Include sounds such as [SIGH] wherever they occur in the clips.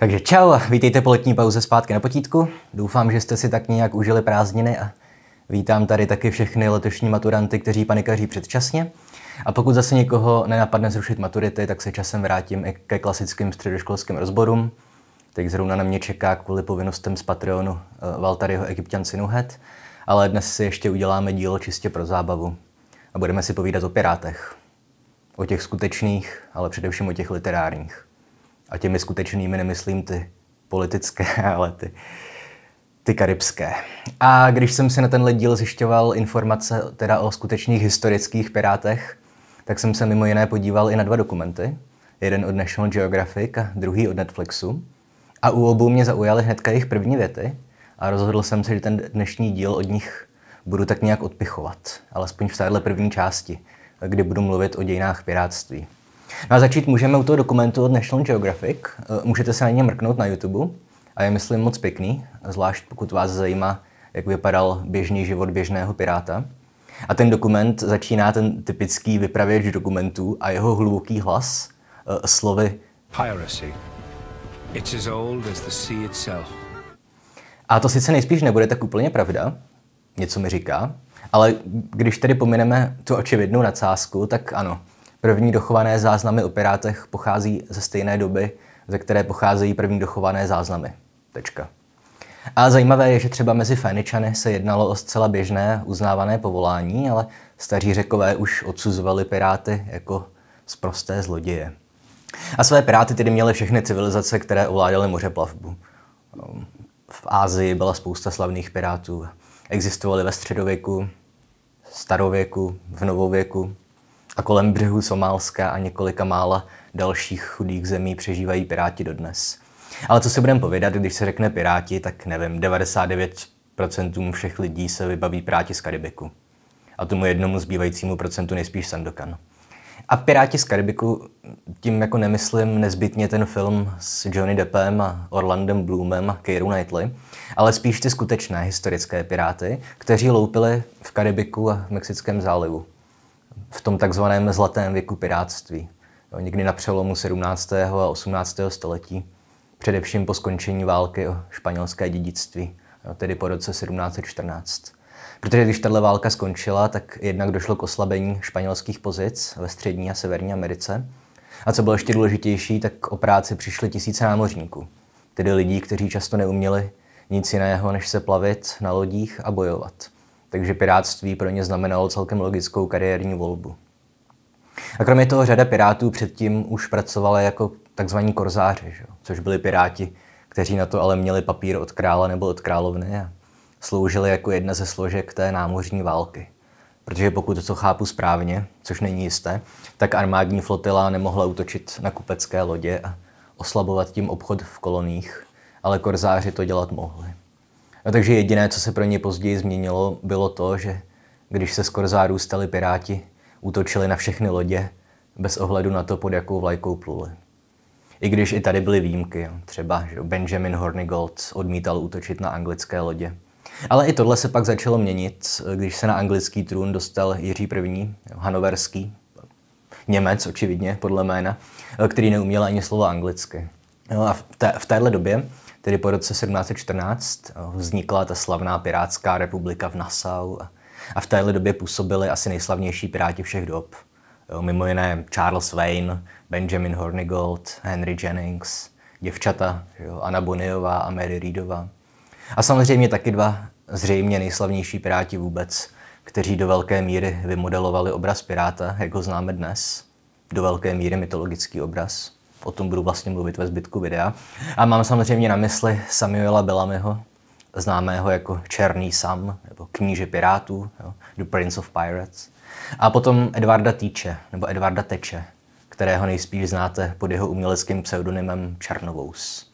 Takže čau, vítejte po letní pauze zpátky na potítku. Doufám, že jste si tak nějak užili prázdniny a vítám tady taky všechny letošní maturanty, kteří panikaří předčasně. A pokud zase někoho nenapadne zrušit maturity, tak se časem vrátím i ke klasickým středoškolským rozborům. Teď zrovna na mě čeká kvůli povinnostem z Patreonu eh, Valtaryho egyptian Sinuhet, ale dnes si ještě uděláme dílo čistě pro zábavu a budeme si povídat o pirátech. O těch skutečných, ale především o těch literárních. A těmi skutečnými nemyslím ty politické, [LAUGHS] ale ty, ty karibské. A když jsem si na tenhle díl zjišťoval informace teda o skutečných historických pirátech, tak jsem se mimo jiné podíval i na dva dokumenty. Jeden od National Geographic a druhý od Netflixu. A u obou mě zaujaly hnedka jejich první věty a rozhodl jsem se, že ten dnešní díl od nich budu tak nějak odpichovat, alespoň v téhle první části, kdy budu mluvit o dějinách pirátství. No a začít můžeme u toho dokumentu od National Geographic. Eh, můžete se na ně mrknout na YouTube a je, myslím, moc pěkný, zvlášť pokud vás zajímá, jak vypadal běžný život běžného piráta. A ten dokument začíná ten typický vypravěč dokumentů a jeho hluboký hlas eh, slovy Piracy. It's as old as the sea itself. A to sice nejspíš nebude tak úplně pravda, něco mi říká, ale když tedy pomineme tu očividnou nadsázku, tak ano, První dochované záznamy o Pirátech pochází ze stejné doby, ze které pocházejí první dochované záznamy. Tečka. A zajímavé je, že třeba mezi Féničany se jednalo o zcela běžné uznávané povolání, ale staří řekové už odsuzovali piráty jako zprosté zloděje. A své piráty tedy měly všechny civilizace, které ovládaly mořeplavbu. Ehm, v Ázii byla spousta slavných pirátů. Existovali ve středověku, starověku, v novověku a kolem břehu Somálska a několika mála dalších chudých zemí přežívají Piráti dodnes. Ale co si budeme povědat, když se řekne Piráti, tak nevím, 99% všech lidí se vybaví Piráti z Karibiku. A tomu jednomu zbývajícímu procentu nejspíš Sandokan. A Piráti z Karibiku, tím jako nemyslím nezbytně ten film s Johnny Deppem a Orlandem Bloomem a Keiru Knightley, ale spíš ty skutečné historické piráty, kteří loupili v Karibiku a v Mexickém zálivu v tom takzvaném zlatém věku pirátství. Jo, někdy na přelomu 17. a 18. století, především po skončení války o španělské dědictví, jo, tedy po roce 1714. Protože když tato válka skončila, tak jednak došlo k oslabení španělských pozic ve střední a severní Americe. A co bylo ještě důležitější, tak o práci přišly tisíce námořníků, tedy lidí, kteří často neuměli nic jiného, než se plavit na lodích a bojovat takže pirátství pro ně znamenalo celkem logickou kariérní volbu. A kromě toho řada pirátů předtím už pracovala jako takzvaní korzáři, že? což byli piráti, kteří na to ale měli papír od krále nebo od královny a sloužili jako jedna ze složek té námořní války. Protože pokud to co chápu správně, což není jisté, tak armádní flotila nemohla útočit na kupecké lodě a oslabovat tím obchod v koloních, ale korzáři to dělat mohli. No, takže jediné, co se pro ně později změnilo, bylo to, že když se z Korzáru stali piráti, útočili na všechny lodě, bez ohledu na to, pod jakou vlajkou pluli. I když i tady byly výjimky, třeba že Benjamin Hornigold odmítal útočit na anglické lodě. Ale i tohle se pak začalo měnit, když se na anglický trůn dostal Jiří I. Hanoverský, Němec očividně podle jména, který neuměl ani slovo anglicky. A v, té, v téhle době Tedy po roce 1714 eh, vznikla ta slavná Pirátská republika v Nassau a v téhle době působili asi nejslavnější piráti všech dob. Eh, mimo jiné Charles Wayne, Benjamin Hornigold, Henry Jennings, děvčata, jo, Anna Boniová a Mary Reedová. A samozřejmě taky dva zřejmě nejslavnější piráti vůbec, kteří do velké míry vymodelovali obraz piráta, jak ho známe dnes. Do velké míry mytologický obraz o tom budu vlastně mluvit ve zbytku videa. A mám samozřejmě na mysli Samuela Bellamyho, známého jako Černý Sam, nebo Kníže Pirátů, jo, The Prince of Pirates. A potom Edvarda Týče, nebo Edvarda Teče, kterého nejspíš znáte pod jeho uměleckým pseudonymem Černovous.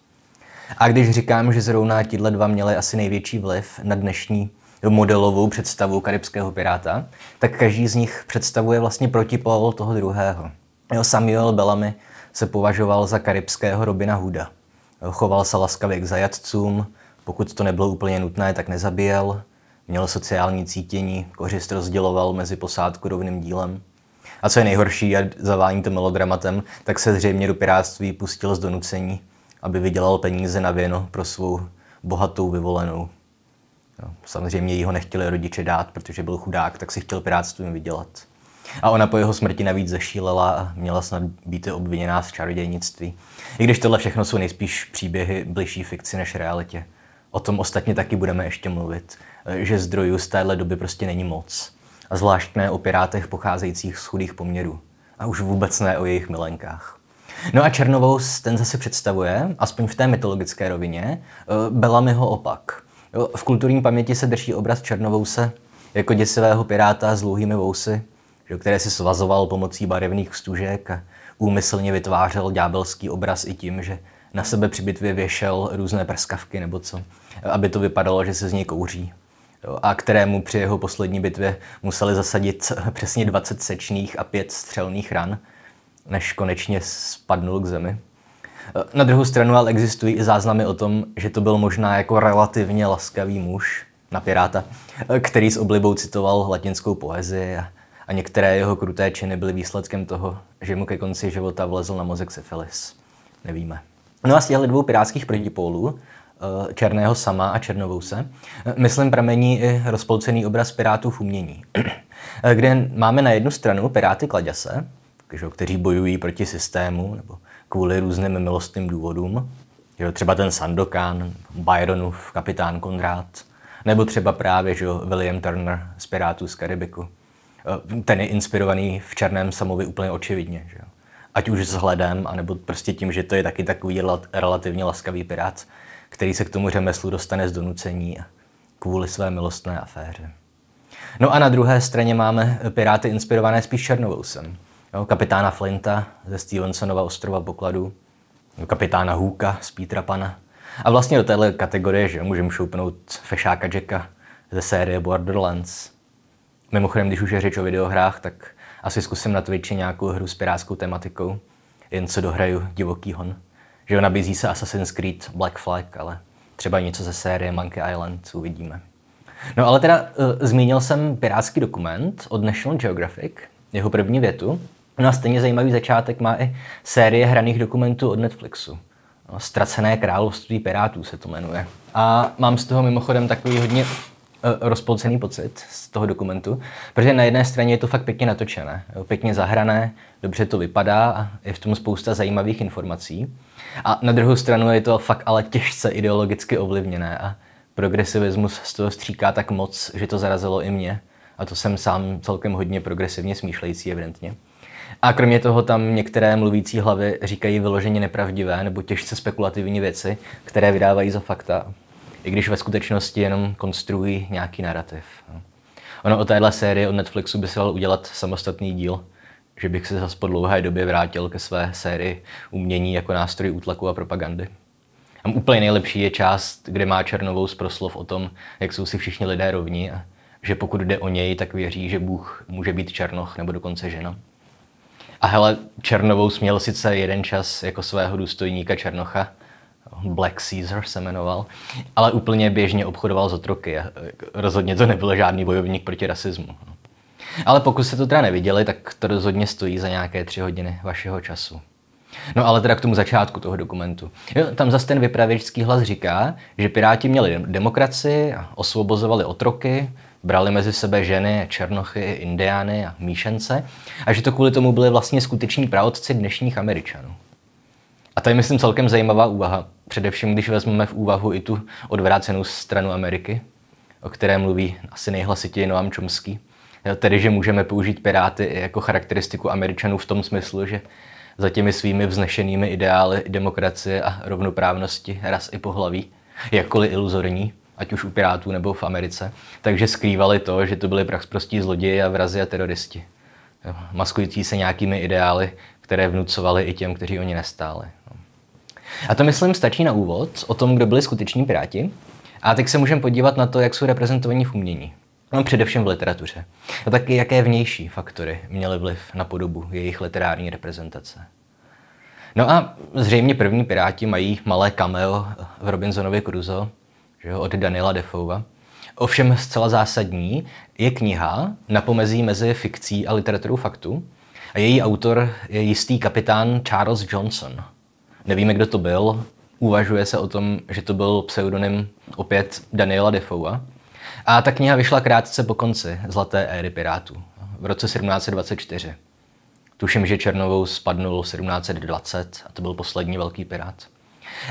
A když říkám, že zrovna tihle dva měli asi největší vliv na dnešní modelovou představu karibského piráta, tak každý z nich představuje vlastně protipol toho druhého. Jo, Samuel Bellamy se považoval za karibského Robina Hooda. Choval se laskavě k zajatcům, pokud to nebylo úplně nutné, tak nezabíjel, měl sociální cítění, kořist rozděloval mezi posádku rovným dílem. A co je nejhorší a zavání to melodramatem, tak se zřejmě do piráctví pustil z donucení, aby vydělal peníze na věno pro svou bohatou vyvolenou. No, samozřejmě jí ho nechtěli rodiče dát, protože byl chudák, tak si chtěl piráctvím vydělat. A ona po jeho smrti navíc zešílela a měla snad být obviněná z čarodějnictví. I když tohle všechno jsou nejspíš příběhy bližší fikci než realitě. O tom ostatně taky budeme ještě mluvit, že zdrojů z téhle doby prostě není moc. A zvlášť ne o pirátech pocházejících z chudých poměrů. A už vůbec ne o jejich milenkách. No a Černovou ten zase představuje, aspoň v té mytologické rovině, eh, Bellamyho opak. V kulturní paměti se drží obraz Černovouse jako děsivého piráta s dlouhými vousy, že, které si svazoval pomocí barevných stužek a úmyslně vytvářel ďábelský obraz i tím, že na sebe při bitvě věšel různé prskavky nebo co, aby to vypadalo, že se z něj kouří. A kterému při jeho poslední bitvě museli zasadit [LAUGHS] přesně 20 sečných a 5 střelných ran, než konečně spadnul k zemi. Na druhou stranu ale existují i záznamy o tom, že to byl možná jako relativně laskavý muž na piráta, který s oblibou citoval latinskou poezii a a některé jeho kruté činy byly výsledkem toho, že mu ke konci života vlezl na mozek syfilis. Nevíme. No a z těchto dvou pirátských protipólů, eh, Černého sama a Černovouse, eh, myslím pramení i rozpolcený obraz pirátů v umění, [CLEARS THROAT] eh, kde máme na jednu stranu piráty Kladěse, kteří bojují proti systému nebo kvůli různým milostným důvodům, že třeba ten Sandokan, Byronův kapitán Konrád, nebo třeba právě že William Turner z Pirátů z Karibiku. Eh, ten je inspirovaný v Černém samovi úplně očividně. Že Ať už s hledem, anebo prostě tím, že to je taky takový relativně laskavý pirát, který se k tomu řemeslu dostane z donucení kvůli své milostné aféře. No a na druhé straně máme piráty inspirované spíš Černovousem. Jo, kapitána Flinta ze Stevensonova ostrova pokladu, kapitána Hůka z Petra Pana. A vlastně do téhle kategorie že můžeme šoupnout fešáka Jacka ze série Borderlands, Mimochodem, když už je řeč o videohrách, tak asi zkusím na Twitchi nějakou hru s pirátskou tematikou, jen co dohraju Divoký hon. Že nabízí se Assassin's Creed Black Flag, ale třeba něco ze série Monkey Island, co uvidíme. No ale teda uh, zmínil jsem pirátský dokument od National Geographic, jeho první větu. No a stejně zajímavý začátek má i série hraných dokumentů od Netflixu. No, Ztracené království pirátů se to jmenuje. A mám z toho mimochodem takový hodně Eh, rozpolcený pocit z toho dokumentu, protože na jedné straně je to fakt pěkně natočené, pěkně zahrané, dobře to vypadá a je v tom spousta zajímavých informací. A na druhou stranu je to fakt ale těžce ideologicky ovlivněné a progresivismus z toho stříká tak moc, že to zarazilo i mě. A to jsem sám celkem hodně progresivně smýšlející evidentně. A kromě toho tam některé mluvící hlavy říkají vyloženě nepravdivé nebo těžce spekulativní věci, které vydávají za fakta i když ve skutečnosti jenom konstruují nějaký narrativ. No. Ono o téhle sérii od Netflixu by se dal udělat samostatný díl, že bych se zase po dlouhé době vrátil ke své sérii umění jako nástroj útlaku a propagandy. A úplně nejlepší je část, kde má Černovou z proslov o tom, jak jsou si všichni lidé rovní a že pokud jde o něj, tak věří, že Bůh může být černoch nebo dokonce žena. A hele, Černovou směl sice jeden čas jako svého důstojníka Černocha, Black Caesar se jmenoval, ale úplně běžně obchodoval s otroky. Eh, rozhodně to nebyl žádný bojovník proti rasismu. Ale pokud jste to teda neviděli, tak to rozhodně stojí za nějaké tři hodiny vašeho času. No ale teda k tomu začátku toho dokumentu. Jo, tam zase ten vypravěčský hlas říká, že Piráti měli demokracii, osvobozovali otroky, brali mezi sebe ženy, černochy, indiány a míšence a že to kvůli tomu byli vlastně skuteční praotci dnešních Američanů. A to je, myslím, celkem zajímavá úvaha, Především, když vezmeme v úvahu i tu odvrácenou stranu Ameriky, o které mluví asi nejhlasitěji Noam Chomsky, tedy že můžeme použít Piráty jako charakteristiku Američanů v tom smyslu, že za těmi svými vznešenými ideály demokracie a rovnoprávnosti ras i pohlaví, jakkoliv iluzorní, ať už u Pirátů nebo v Americe, takže skrývali to, že to byli praxprostí zloději a vrazi a teroristi, maskující se nějakými ideály, které vnucovali i těm, kteří oni nestáli. A to, myslím, stačí na úvod o tom, kdo byli skuteční piráti. A teď se můžeme podívat na to, jak jsou reprezentovaní v umění. No, především v literatuře. A taky jaké vnější faktory měly vliv na podobu jejich literární reprezentace. No a zřejmě první piráti mají malé cameo v Robinsonově Crusoe, že jo, od Daniela Defova. Ovšem zcela zásadní je kniha na pomezí mezi fikcí a literaturou faktu a její autor je jistý kapitán Charles Johnson – Nevíme, kdo to byl. Uvažuje se o tom, že to byl pseudonym opět Daniela Defoua. A ta kniha vyšla krátce po konci Zlaté éry Pirátů v roce 1724. Tuším, že Černovou spadnul 1720 a to byl poslední velký pirát.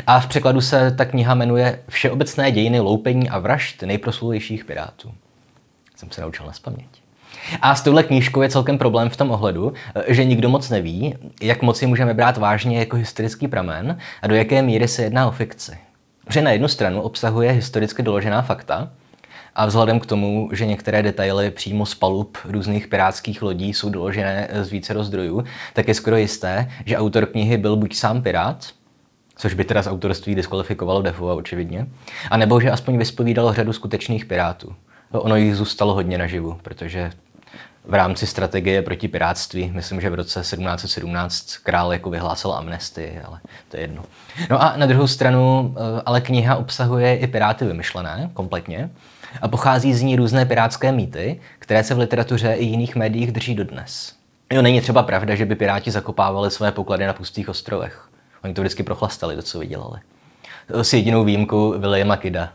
A v překladu se ta kniha jmenuje Všeobecné dějiny loupení a vražd nejproslulejších pirátů. Jsem se naučil na spaměť. A s touhle knížkou je celkem problém v tom ohledu, eh, že nikdo moc neví, jak moc si můžeme brát vážně jako historický pramen a do jaké míry se jedná o fikci. že na jednu stranu obsahuje historicky doložená fakta, a vzhledem k tomu, že některé detaily přímo z palub různých pirátských lodí jsou doložené eh, z více rozdrojů, tak je skoro jisté, že autor knihy byl buď sám pirát, což by teda z autorství diskvalifikovalo Defova očividně, anebo že aspoň vyspovídal řadu skutečných pirátů. Ono jich zůstalo hodně naživu, protože v rámci strategie proti pirátství. Myslím, že v roce 1717 král jako vyhlásil amnestii, ale to je jedno. No a na druhou stranu, eh, ale kniha obsahuje i piráty vymyšlené kompletně a pochází z ní různé pirátské mýty, které se v literatuře i jiných médiích drží dodnes. Jo, není třeba pravda, že by piráti zakopávali své poklady na pustých ostrovech. Oni to vždycky prochlastali, to, co vydělali. Eh, s jedinou výjimkou Williama Kida.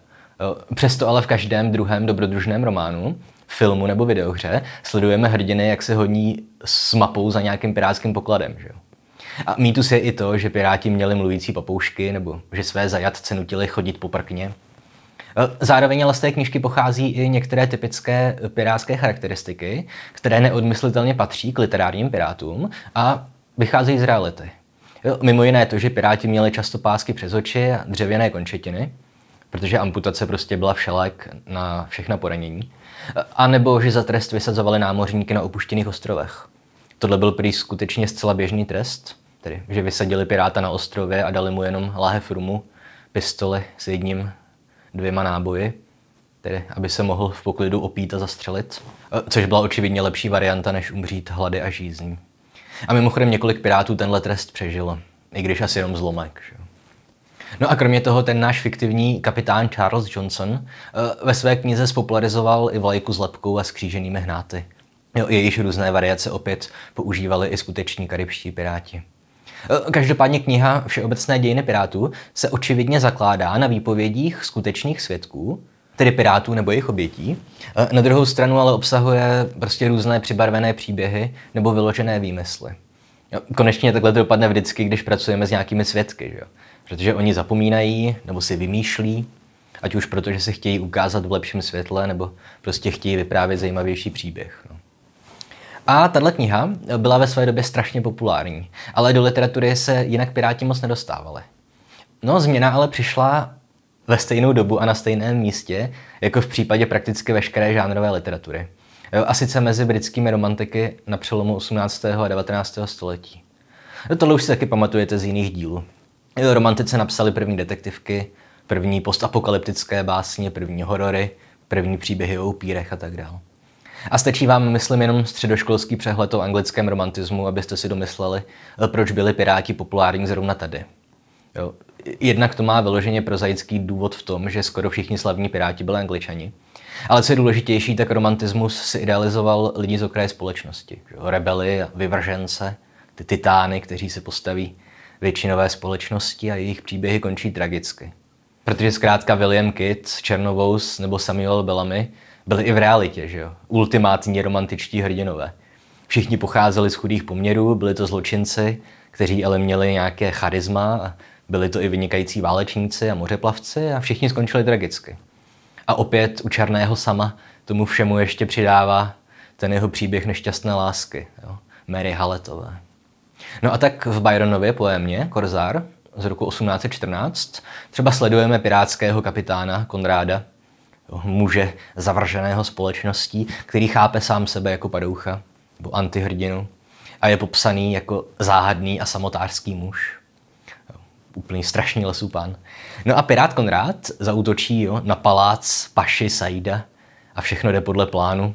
Eh, přesto ale v každém druhém dobrodružném románu filmu nebo videohře sledujeme hrdiny, jak se hodní s mapou za nějakým pirátským pokladem. Že? A mýtus je i to, že piráti měli mluvící papoušky nebo že své zajatce nutili chodit po prkně. E, zároveň ale z té knižky pochází i některé typické pirátské charakteristiky, které neodmyslitelně patří k literárním pirátům a vycházejí z reality. E, mimo jiné to, že piráti měli často pásky přes oči a dřevěné končetiny, protože amputace prostě byla všelek na všechna poranění. A nebo že za trest vysazovali námořníky na opuštěných ostrovech. Tohle byl prý skutečně zcela běžný trest, tedy že vysadili piráta na ostrově a dali mu jenom láhev rumu, pistoli s jedním, dvěma náboji, tedy aby se mohl v poklidu opít a zastřelit, e, což byla očividně lepší varianta, než umřít hlady a žízní. A mimochodem několik pirátů tenhle trest přežilo, i když asi jenom zlomek. Že? No a kromě toho ten náš fiktivní kapitán Charles Johnson eh, ve své knize spopularizoval i vlajku s lepkou a skříženými hnáty. Jo, jejíž různé variace opět používali i skuteční karibští piráti. Eh, každopádně kniha Všeobecné dějiny pirátů se očividně zakládá na výpovědích skutečných svědků, tedy pirátů nebo jejich obětí. Eh, na druhou stranu ale obsahuje prostě různé přibarvené příběhy nebo vyložené výmysly. Konečně takhle to dopadne vždycky, když pracujeme s nějakými svědky. Že? Protože oni zapomínají nebo si vymýšlí, ať už protože se chtějí ukázat v lepším světle, nebo prostě chtějí vyprávět zajímavější příběh. No. A tahle kniha byla ve své době strašně populární, ale do literatury se jinak Piráti moc nedostávali. No, změna ale přišla ve stejnou dobu a na stejném místě, jako v případě prakticky veškeré žánrové literatury. A sice mezi britskými romantiky na přelomu 18. a 19. století. No tohle už si taky pamatujete z jiných dílů romantice napsali první detektivky, první postapokalyptické básně, první horory, první příběhy o upírech a tak dále. A stačí vám, myslím, jenom středoškolský přehled o anglickém romantismu, abyste si domysleli, eh, proč byli piráti populární zrovna tady. Jo. Jednak to má vyloženě prozaický důvod v tom, že skoro všichni slavní piráti byli angličani. Ale co je důležitější, tak romantismus si idealizoval lidi z okraje společnosti. Jo. Rebely, vyvržence, ty titány, kteří se postaví většinové společnosti a jejich příběhy končí tragicky. Protože zkrátka William Kitt, Černovous nebo Samuel Bellamy byli i v realitě, že jo? Ultimátní romantičtí hrdinové. Všichni pocházeli z chudých poměrů, byli to zločinci, kteří ale měli nějaké charisma, byli to i vynikající válečníci a mořeplavci a všichni skončili tragicky. A opět u Černého sama tomu všemu ještě přidává ten jeho příběh nešťastné lásky, jo? Mary Halletové. No a tak v Byronově poémě Korzár z roku 1814 třeba sledujeme pirátského kapitána Konráda, muže zavrženého společností, který chápe sám sebe jako padoucha nebo antihrdinu a je popsaný jako záhadný a samotářský muž. Úplný strašný lesů pan. No a pirát Konrád zautočí jo, na palác Paši Saida a všechno jde podle plánu.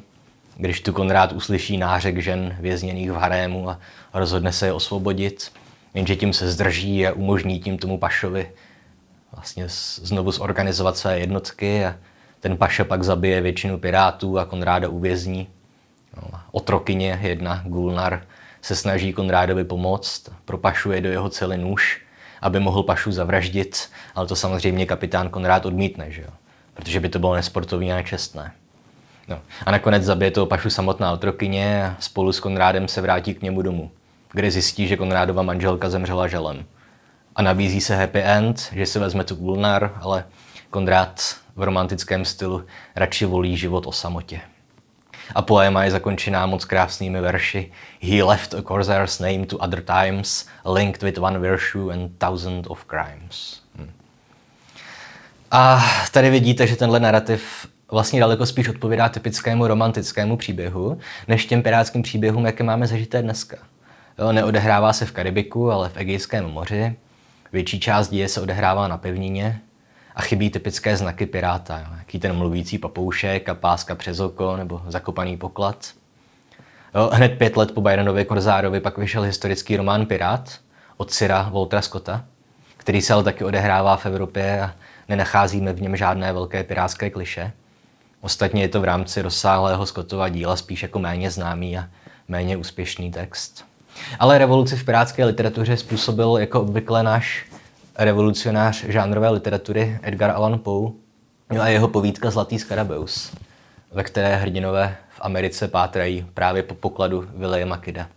Když tu Konrád uslyší nářek žen vězněných v harému a rozhodne se je osvobodit, jenže tím se zdrží a umožní tím tomu pašovi vlastně znovu zorganizovat své jednotky a ten paše pak zabije většinu pirátů a Konráda uvězní. No otrokyně jedna, Gulnar, se snaží Konrádovi pomoct, propašuje do jeho cely nůž, aby mohl pašu zavraždit, ale to samozřejmě kapitán Konrád odmítne, že jo? protože by to bylo nesportovní a nečestné. No. A nakonec zabije toho pašu samotná otrokyně a spolu s Konrádem se vrátí k němu domů, kde zjistí, že Konrádova manželka zemřela želem. A nabízí se happy end, že si vezme tu kulnár, ale Konrád v romantickém stylu radši volí život o samotě. A poéma je zakončená moc krásnými verši. He left a corsair's name to other times, linked with one virtue and thousand of crimes. Hmm. A tady vidíte, že tenhle narrativ vlastně daleko spíš odpovídá typickému romantickému příběhu, než těm pirátským příběhům, jaké máme zažité dneska. Jo, neodehrává se v Karibiku, ale v Egejském moři. Větší část děje se odehrává na pevnině a chybí typické znaky piráta, jo, jaký ten mluvící papoušek a páska přes oko nebo zakopaný poklad. Jo, hned pět let po Byronově Korzárovi pak vyšel historický román Pirát od Syra Voltra Scotta, který se ale taky odehrává v Evropě a nenacházíme v něm žádné velké pirátské kliše. Ostatně je to v rámci rozsáhlého Scottova díla spíš jako méně známý a méně úspěšný text. Ale revoluci v pirátské literatuře způsobil jako obvykle náš revolucionář žánrové literatury Edgar Allan Poe a jeho povídka Zlatý skarabeus, ve které hrdinové v Americe pátrají právě po pokladu Williama Kida.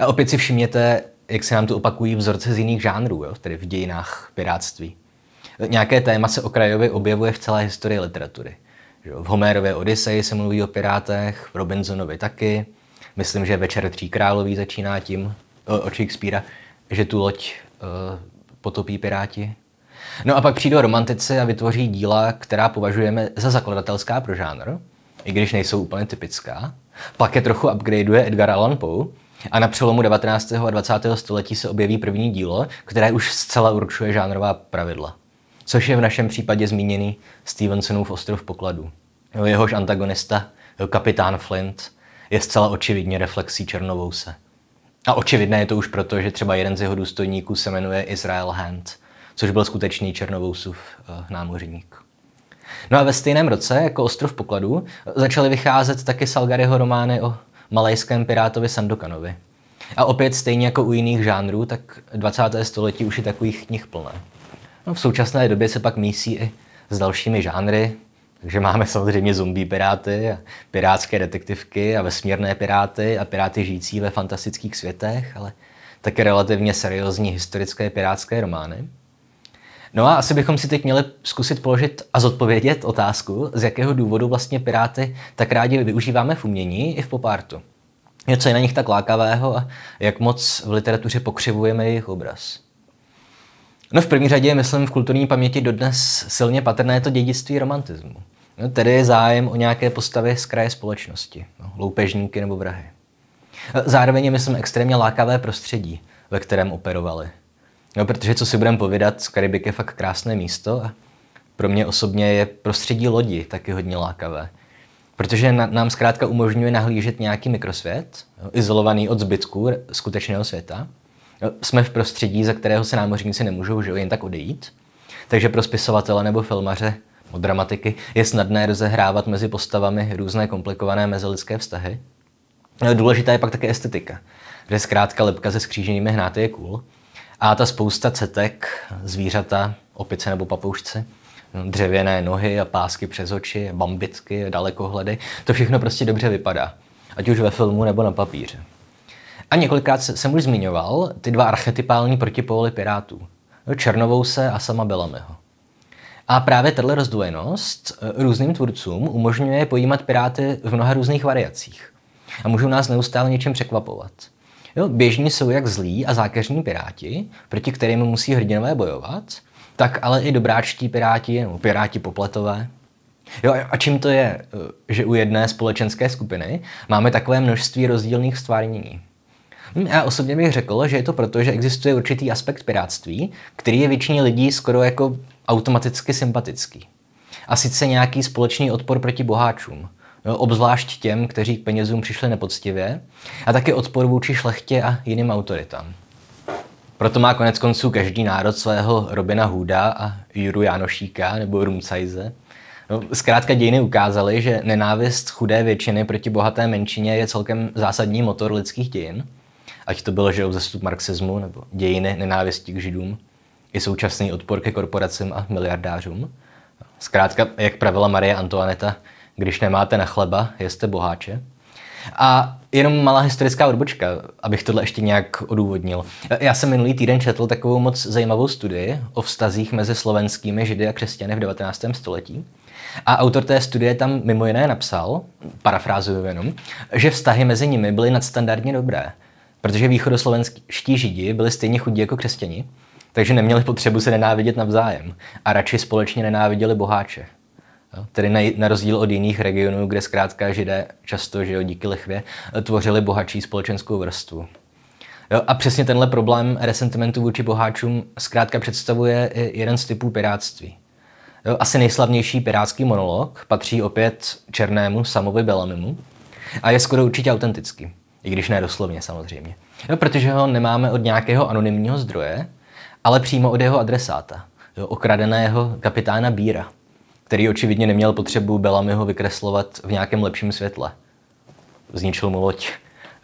A opět si všimněte, jak se nám tu opakují vzorce z jiných žánrů, jo? tedy v dějinách piráctví. Nějaké téma se okrajově objevuje v celé historii literatury – v Homérově Odiseji se mluví o pirátech, v Robinsonovi taky. Myslím, že Večer tří králový začíná tím, od Shakespearea, že tu loď eh, potopí piráti. No a pak přijdou romantici a vytvoří díla, která považujeme za zakladatelská pro žánr, i když nejsou úplně typická. Pak je trochu upgradeuje Edgar Allan Poe a na přelomu 19. a 20. století se objeví první dílo, které už zcela určuje žánrová pravidla což je v našem případě zmíněný Stevensonův ostrov pokladů. Jehož antagonista, kapitán Flint, je zcela očividně reflexí Černovouse. A očividné je to už proto, že třeba jeden z jeho důstojníků se jmenuje Israel Hand, což byl skutečný Černovousův eh, námořník. No a ve stejném roce, jako Ostrov pokladů, začaly vycházet taky Salgaryho romány o malajském pirátovi Sandokanovi. A opět stejně jako u jiných žánrů, tak 20. století už je takových knih plné. No, v současné době se pak mísí i s dalšími žánry, takže máme samozřejmě zombie piráty, a pirátské detektivky a vesmírné piráty a piráty žijící ve fantastických světech, ale také relativně seriózní historické pirátské romány. No a asi bychom si teď měli zkusit položit a zodpovědět otázku, z jakého důvodu vlastně piráty tak rádi využíváme v umění i v popártu. co je na nich tak lákavého a jak moc v literatuře pokřivujeme jejich obraz. No v první řadě je, myslím, v kulturní paměti dodnes silně patrné to dědictví romantismu. No, tedy je zájem o nějaké postavy z kraje společnosti, no, loupežníky nebo vrahy. Zároveň je, myslím, extrémně lákavé prostředí, ve kterém operovali. No, protože co si budeme povídat, z Karibik je fakt krásné místo a pro mě osobně je prostředí lodi taky hodně lákavé. Protože nám zkrátka umožňuje nahlížet nějaký mikrosvět, no, izolovaný od zbytků skutečného světa – jsme v prostředí, ze kterého se námořníci nemůžou že, jen tak odejít. Takže pro spisovatele nebo filmaře od dramatiky je snadné rozehrávat mezi postavami různé komplikované mezilidské vztahy. No důležitá je pak také estetika, kde zkrátka lepka se skříženými hnáty je cool. A ta spousta cetek, zvířata, opice nebo papoušci, no, dřevěné nohy a pásky přes oči, bambitky, dalekohledy, to všechno prostě dobře vypadá. Ať už ve filmu nebo na papíře. A několikrát jsem už zmiňoval ty dva archetypální protipóly pirátů. Černovouse a sama Belameho. A právě tato rozdvojenost eh, různým tvůrcům umožňuje pojímat piráty v mnoha různých variacích. A můžou nás neustále něčem překvapovat. Jo, běžní jsou jak zlí a zákeřní piráti, proti kterým musí hrdinové bojovat, tak ale i dobráčtí piráti nebo piráti popletové. Jo, a čím to je, eh, že u jedné společenské skupiny máme takové množství rozdílných stvárnění? Hm, já osobně bych řekl, že je to proto, že existuje určitý aspekt piráctví, který je většině lidí skoro jako automaticky sympatický. A sice nějaký společný odpor proti boháčům. no, obzvlášť těm, kteří k penězům přišli nepoctivě, a taky odpor vůči šlechtě a jiným autoritám. Proto má konec konců každý národ svého Robina Hooda a Juru Janošíka nebo Rumcajze. No, zkrátka dějiny ukázaly, že nenávist chudé většiny proti bohaté menšině je celkem zásadní motor lidských dějin. Ať to bylo, že vzestup marxismu nebo dějiny nenávisti k židům, i současný odpor ke korporacím a miliardářům. Zkrátka, jak pravila Marie Antoaneta, když nemáte na chleba, jeste boháče. A jenom malá historická odbočka, abych tohle ještě nějak odůvodnil. Já jsem minulý týden četl takovou moc zajímavou studii o vztazích mezi slovenskými židy a křesťany v 19. století. A autor té studie tam mimo jiné napsal, parafrázuju jenom, že vztahy mezi nimi byly nadstandardně dobré protože východoslovenští židi byli stejně chudí jako křesťani, takže neměli potřebu se nenávidět navzájem a radši společně nenáviděli boháče. Tedy na, na rozdíl od jiných regionů, kde zkrátka židé často, že jo, díky lichvě, eh, tvořili bohatší společenskou vrstvu. Jo, a přesně tenhle problém resentimentu vůči boháčům zkrátka představuje jeden z typů pirátství. Jo, asi nejslavnější pirátský monolog patří opět černému Samovi Belamimu a je skoro určitě autentický. I když ne doslovně samozřejmě. Jo, protože ho nemáme od nějakého anonymního zdroje, ale přímo od jeho adresáta, jo, okradeného kapitána Bíra, který očividně neměl potřebu Bellamiho vykreslovat v nějakém lepším světle. Zničil mu loď.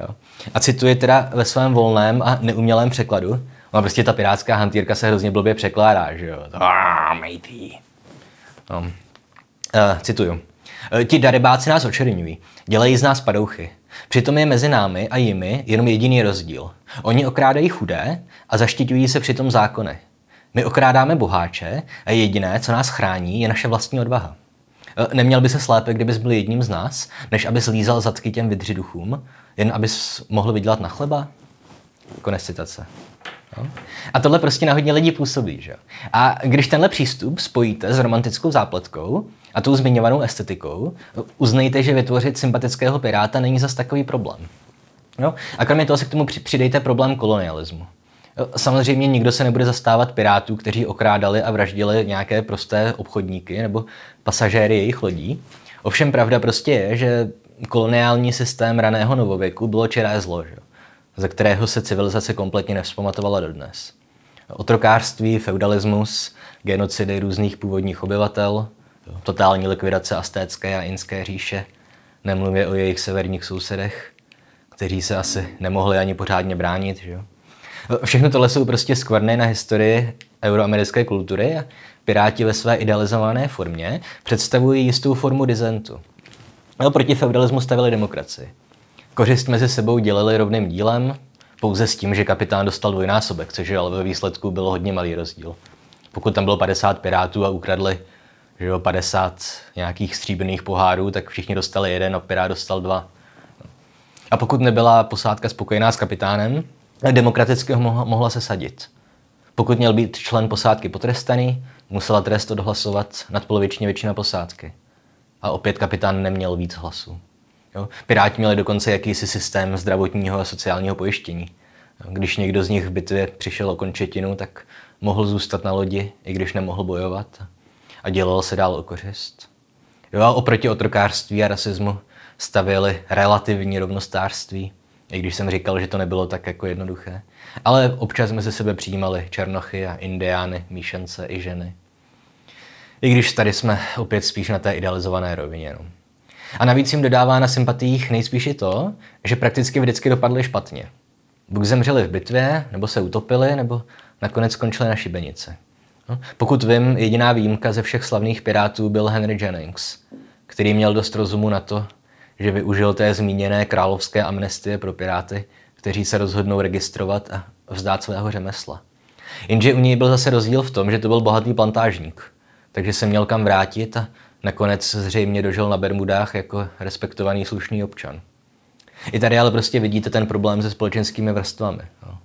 Jo. A cituje teda ve svém volném a neumělém překladu, No prostě ta pirátská hantýrka se hrozně blbě překládá, že jo. To, matey. No. Uh, cituju. Eh, ti darebáci nás očerňují. Dělají z nás padouchy. Přitom je mezi námi a jimi jenom jediný rozdíl. Oni okrádají chudé a zaštiťují se přitom zákony. My okrádáme boháče a jediné, co nás chrání, je naše vlastní odvaha. E, neměl by se slépe, kdybys byl jedním z nás, než aby slízal zadky těm vydřiduchům, jen abys mohl vydělat na chleba? Konec citace. No. A tohle prostě na hodně lidí působí. Že? A když tenhle přístup spojíte s romantickou zápletkou, a tou zmiňovanou estetikou, uznejte, že vytvořit sympatického piráta není zas takový problém. Jo? A kromě toho si k tomu přidejte problém kolonialismu. Samozřejmě nikdo se nebude zastávat pirátů, kteří okrádali a vraždili nějaké prosté obchodníky nebo pasažéry jejich lodí. Ovšem pravda prostě je, že koloniální systém raného novověku bylo čiré zlo, že? ze kterého se civilizace kompletně nevzpamatovala dodnes. Otrokářství, feudalismus, genocidy různých původních obyvatel, Totální likvidace Astécké a Inské říše, nemluvě o jejich severních sousedech, kteří se asi nemohli ani pořádně bránit. Že? Všechno tohle jsou prostě skvrny na historii euroamerické kultury a piráti ve své idealizované formě představují jistou formu dizentu. No, proti feudalismu stavili demokracii. Kořist mezi sebou dělili rovným dílem, pouze s tím, že kapitán dostal dvojnásobek, což ale ve výsledku bylo hodně malý rozdíl. Pokud tam bylo 50 pirátů a ukradli že jo, 50 nějakých stříbrných pohárů, tak všichni dostali jeden a Pirát dostal dva. A pokud nebyla posádka spokojená s kapitánem, tak demokraticky ho mohla, mohla se sadit. Pokud měl být člen posádky potrestaný, musela trest odhlasovat nadpolovičně většina posádky. A opět kapitán neměl víc hlasů. Piráti měli dokonce jakýsi systém zdravotního a sociálního pojištění. Když někdo z nich v bitvě přišel o končetinu, tak mohl zůstat na lodi, i když nemohl bojovat a dělalo se dál okořist. Jo a oproti otrokářství a rasismu stavěli relativní rovnostářství, i když jsem říkal, že to nebylo tak jako jednoduché. Ale občas se sebe přijímali černochy a indiány, míšence i ženy. I když tady jsme opět spíš na té idealizované rovině. No. A navíc jim dodává na sympatiích nejspíš i to, že prakticky vždycky dopadly špatně. Buď zemřeli v bitvě, nebo se utopili, nebo nakonec skončili na šibenici. No, pokud vím, jediná výjimka ze všech slavných pirátů byl Henry Jennings, který měl dost rozumu na to, že využil té zmíněné královské amnestie pro piráty, kteří se rozhodnou registrovat a vzdát svého řemesla. Jenže u něj byl zase rozdíl v tom, že to byl bohatý plantážník, takže se měl kam vrátit a nakonec zřejmě dožil na Bermudách jako respektovaný slušný občan. I tady ale prostě vidíte ten problém se společenskými vrstvami. No,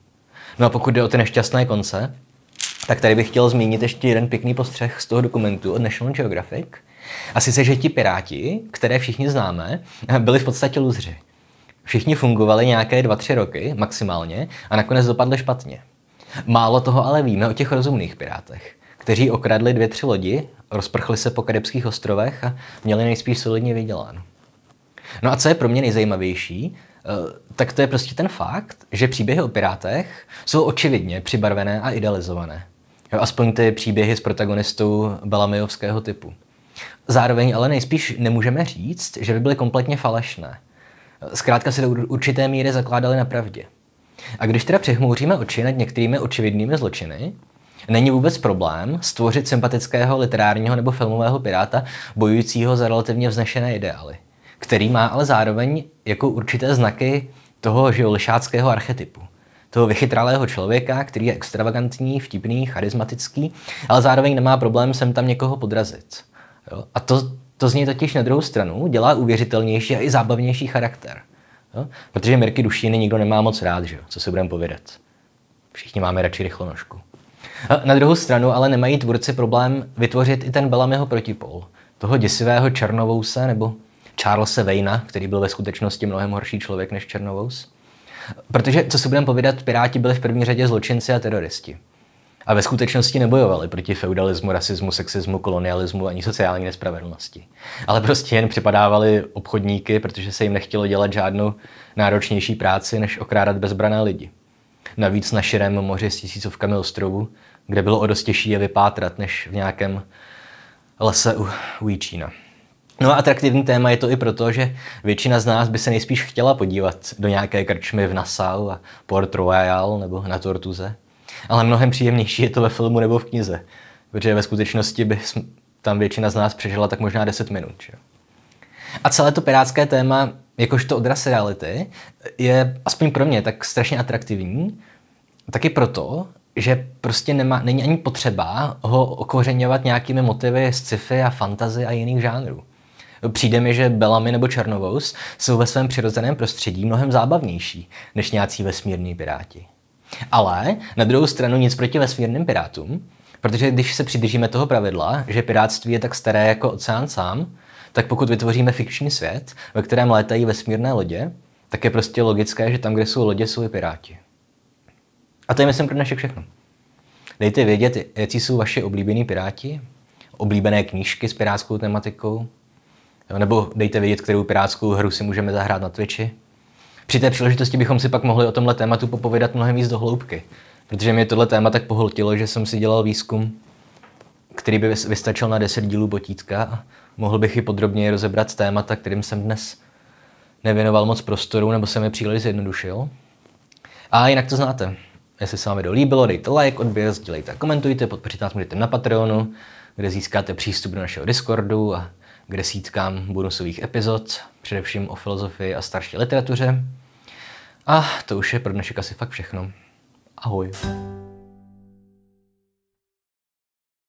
no a pokud jde o ty nešťastné konce, tak tady bych chtěl zmínit ještě jeden pěkný postřeh z toho dokumentu od National Geographic. A sice, že ti piráti, které všichni známe, byli v podstatě luzři. Všichni fungovali nějaké 2-3 roky maximálně a nakonec dopadli špatně. Málo toho ale víme o těch rozumných pirátech, kteří okradli dvě, tři lodi, rozprchli se po karibských ostrovech a měli nejspíš solidně vydělán. No a co je pro mě nejzajímavější, eh, tak to je prostě ten fakt, že příběhy o pirátech jsou očividně přibarvené a idealizované aspoň ty příběhy s protagonistou Balamejovského typu. Zároveň ale nejspíš nemůžeme říct, že by byly kompletně falešné. Zkrátka se do určité míry zakládaly na pravdě. A když teda přehmouříme oči nad některými očividnými zločiny, není vůbec problém stvořit sympatického literárního nebo filmového piráta bojujícího za relativně vznešené ideály, který má ale zároveň jako určité znaky toho žilšáckého archetypu toho vychytralého člověka, který je extravagantní, vtipný, charismatický, ale zároveň nemá problém sem tam někoho podrazit. Jo? A to, to z něj totiž na druhou stranu dělá uvěřitelnější a i zábavnější charakter. Jo? Protože Mirky Dušiny nikdo nemá moc rád, že co si budeme povědat. Všichni máme radši rychlonožku. A na druhou stranu ale nemají tvůrci problém vytvořit i ten belamyho protipol, toho děsivého Černovouse nebo Charlesa Vejna, který byl ve skutečnosti mnohem horší člověk než Černovous. Protože, co si budeme povídat, Piráti byli v první řadě zločinci a teroristi. A ve skutečnosti nebojovali proti feudalismu, rasismu, sexismu, kolonialismu ani sociální nespravedlnosti. Ale prostě jen připadávali obchodníky, protože se jim nechtělo dělat žádnou náročnější práci, než okrádat bezbrané lidi. Navíc na širém moři s tisícovkami ostrovů, kde bylo o dost těžší je vypátrat, než v nějakém lese u, u Jíčína. No a atraktivní téma je to i proto, že většina z nás by se nejspíš chtěla podívat do nějaké krčmy v Nassau a Port Royal nebo na Tortuze. Ale mnohem příjemnější je to ve filmu nebo v knize, protože ve skutečnosti by tam většina z nás přežila tak možná 10 minut. Že? A celé to pirátské téma, jakožto odraz reality, je aspoň pro mě tak strašně atraktivní, taky proto, že prostě nemá, není ani potřeba ho okořeněvat nějakými motivy z sci-fi a fantazy a jiných žánrů. Přijde mi, že Bellamy nebo Černovous jsou ve svém přirozeném prostředí mnohem zábavnější než nějací vesmírní piráti. Ale na druhou stranu nic proti vesmírným pirátům, protože když se přidržíme toho pravidla, že pirátství je tak staré jako oceán sám, tak pokud vytvoříme fikční svět, ve kterém létají vesmírné lodě, tak je prostě logické, že tam, kde jsou lodě, jsou i piráti. A to je, myslím, pro dnešek všechno. Dejte vědět, jaký jsou vaše oblíbení piráti, oblíbené knížky s pirátskou tematikou, Jo, nebo dejte vědět, kterou pirátskou hru si můžeme zahrát na Twitchi. Při té příležitosti bychom si pak mohli o tomhle tématu popovídat mnohem víc do hloubky, protože mě tohle téma tak pohltilo, že jsem si dělal výzkum, který by vystačil na 10 dílů botítka a mohl bych i podrobněji rozebrat témata, kterým jsem dnes nevěnoval moc prostoru nebo jsem je příliš zjednodušil. A jinak to znáte. Jestli se vám video líbilo, dejte like, odběr, sdílejte a komentujte, podpořit nás můžete na Patreonu, kde získáte přístup do našeho Discordu a k desítkám bonusových epizod, především o filozofii a starší literatuře. A to už je pro dnešek asi fakt všechno. Ahoj.